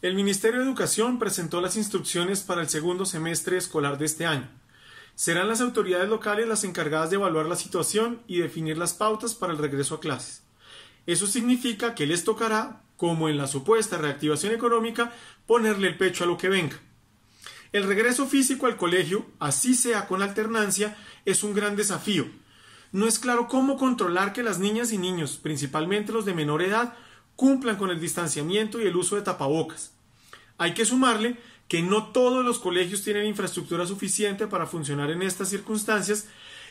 El Ministerio de Educación presentó las instrucciones para el segundo semestre escolar de este año. Serán las autoridades locales las encargadas de evaluar la situación y definir las pautas para el regreso a clases. Eso significa que les tocará, como en la supuesta reactivación económica, ponerle el pecho a lo que venga. El regreso físico al colegio, así sea con alternancia, es un gran desafío. No es claro cómo controlar que las niñas y niños, principalmente los de menor edad, cumplan con el distanciamiento y el uso de tapabocas. Hay que sumarle que no todos los colegios tienen infraestructura suficiente para funcionar en estas circunstancias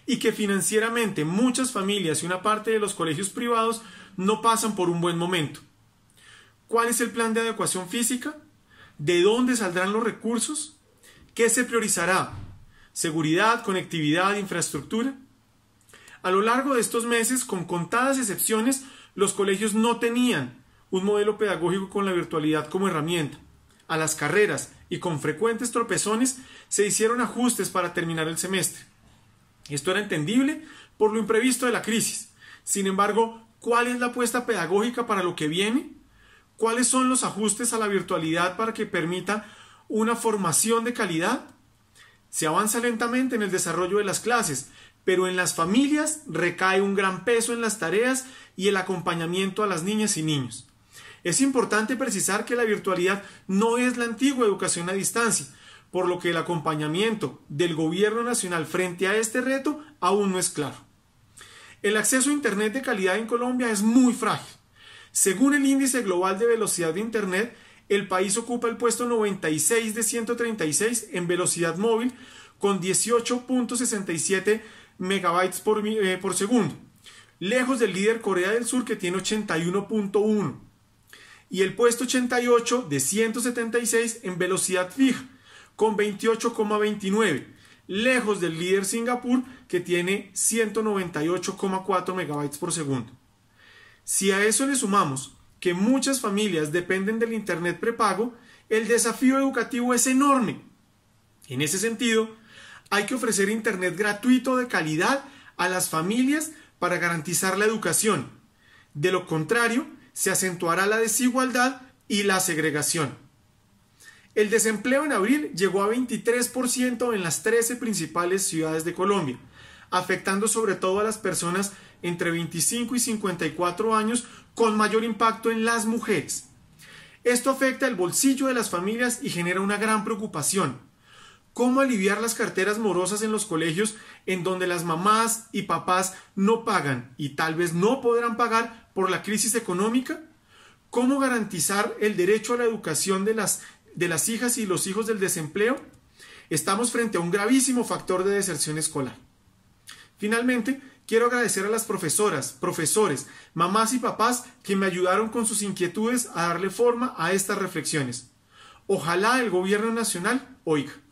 y que financieramente muchas familias y una parte de los colegios privados no pasan por un buen momento. ¿Cuál es el plan de adecuación física? ¿De dónde saldrán los recursos? ¿Qué se priorizará? ¿Seguridad, conectividad, infraestructura? A lo largo de estos meses, con contadas excepciones, los colegios no tenían un modelo pedagógico con la virtualidad como herramienta. A las carreras y con frecuentes tropezones se hicieron ajustes para terminar el semestre. Esto era entendible por lo imprevisto de la crisis. Sin embargo, ¿cuál es la apuesta pedagógica para lo que viene? ¿Cuáles son los ajustes a la virtualidad para que permita una formación de calidad? Se avanza lentamente en el desarrollo de las clases, pero en las familias recae un gran peso en las tareas y el acompañamiento a las niñas y niños. Es importante precisar que la virtualidad no es la antigua educación a distancia, por lo que el acompañamiento del gobierno nacional frente a este reto aún no es claro. El acceso a Internet de calidad en Colombia es muy frágil. Según el índice global de velocidad de Internet, el país ocupa el puesto 96 de 136 en velocidad móvil con 18.67 megabytes eh, por, segundo, lejos del líder Corea del Sur que tiene 81.1 y el puesto 88 de 176 en velocidad fija con 28,29, lejos del líder Singapur que tiene 198,4 megabytes por segundo. Si a eso le sumamos que muchas familias dependen del Internet prepago, el desafío educativo es enorme. En ese sentido, hay que ofrecer Internet gratuito de calidad a las familias para garantizar la educación. De lo contrario, se acentuará la desigualdad y la segregación. El desempleo en abril llegó a 23% en las 13 principales ciudades de Colombia, afectando sobre todo a las personas entre 25 y 54 años con mayor impacto en las mujeres. Esto afecta el bolsillo de las familias y genera una gran preocupación. ¿Cómo aliviar las carteras morosas en los colegios en donde las mamás y papás no pagan y tal vez no podrán pagar por la crisis económica? ¿Cómo garantizar el derecho a la educación de las, de las hijas y los hijos del desempleo? Estamos frente a un gravísimo factor de deserción escolar. Finalmente, Quiero agradecer a las profesoras, profesores, mamás y papás que me ayudaron con sus inquietudes a darle forma a estas reflexiones. Ojalá el gobierno nacional oiga.